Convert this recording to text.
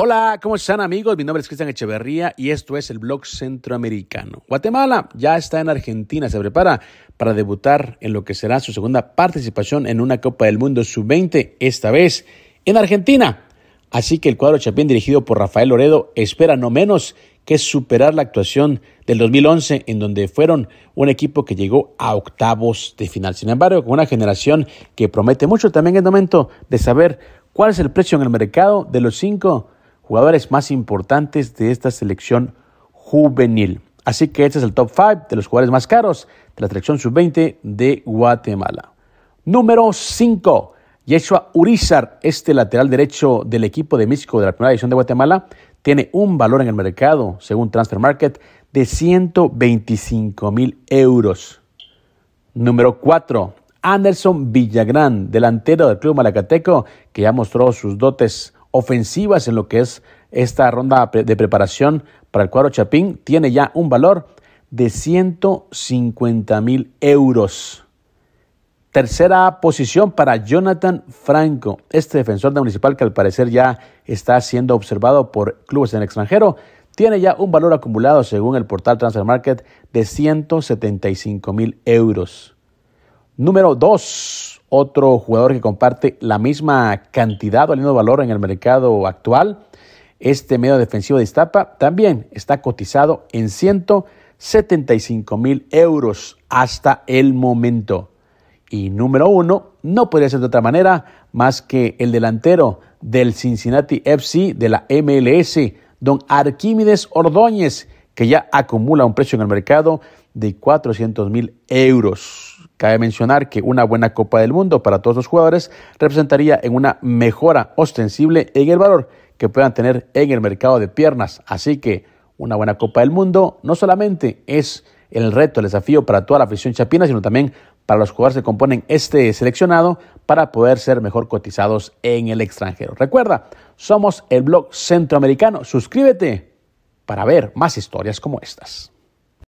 Hola, ¿cómo están amigos? Mi nombre es Cristian Echeverría y esto es el blog centroamericano. Guatemala ya está en Argentina, se prepara para debutar en lo que será su segunda participación en una Copa del Mundo sub-20, esta vez en Argentina. Así que el cuadro Chapín dirigido por Rafael Loredo espera no menos que superar la actuación del 2011 en donde fueron un equipo que llegó a octavos de final. Sin embargo, con una generación que promete mucho también es momento de saber cuál es el precio en el mercado de los cinco jugadores más importantes de esta selección juvenil. Así que este es el top 5 de los jugadores más caros de la selección sub-20 de Guatemala. Número 5. Yeshua Urizar, este lateral derecho del equipo de México de la primera división de Guatemala, tiene un valor en el mercado, según Transfer Market, de 125 mil euros. Número 4. Anderson Villagrán, delantero del club malacateco, que ya mostró sus dotes ofensivas en lo que es esta ronda de preparación para el cuadro Chapín, tiene ya un valor de 150 mil euros. Tercera posición para Jonathan Franco, este defensor de municipal que al parecer ya está siendo observado por clubes en el extranjero. Tiene ya un valor acumulado, según el portal Transfer Market, de 175 mil euros. Número 2 otro jugador que comparte la misma cantidad o el mismo valor en el mercado actual. Este medio defensivo de Iztapa también está cotizado en 175 mil euros hasta el momento. Y número uno, no podría ser de otra manera más que el delantero del Cincinnati FC de la MLS, don Arquímedes Ordóñez, que ya acumula un precio en el mercado de 400 mil euros. Cabe mencionar que una buena Copa del Mundo para todos los jugadores representaría en una mejora ostensible en el valor que puedan tener en el mercado de piernas. Así que una buena Copa del Mundo no solamente es el reto, el desafío para toda la afición chapina, sino también para los jugadores que componen este seleccionado para poder ser mejor cotizados en el extranjero. Recuerda, somos el blog centroamericano. Suscríbete para ver más historias como estas.